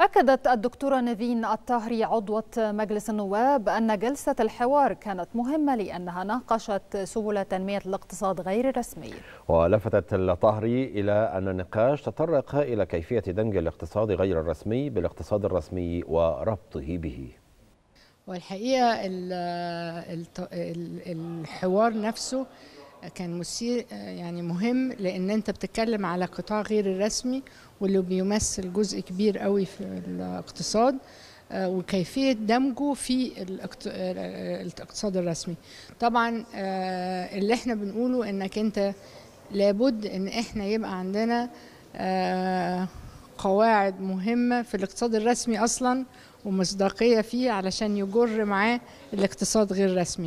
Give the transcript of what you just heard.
أكدت الدكتورة نيفين الطاهري عضوة مجلس النواب أن جلسة الحوار كانت مهمة لأنها ناقشت سبل تنمية الاقتصاد غير الرسمي ولفتت الطاهري إلى أن النقاش تطرق إلى كيفية دمج الاقتصاد غير الرسمي بالاقتصاد الرسمي وربطه به والحقيقة الحوار نفسه كان مثير آه، يعني مهم لان انت بتتكلم على قطاع غير الرسمي واللي بيمثل جزء كبير قوي في الاقتصاد آه، وكيفيه دمجه في آه، الاقتصاد الرسمي طبعا اللي احنا بنقوله انك انت لابد ان احنا يبقى عندنا قواعد مهمه في الاقتصاد الرسمي اصلا ومصداقيه فيه علشان يجر معاه الاقتصاد غير الرسمي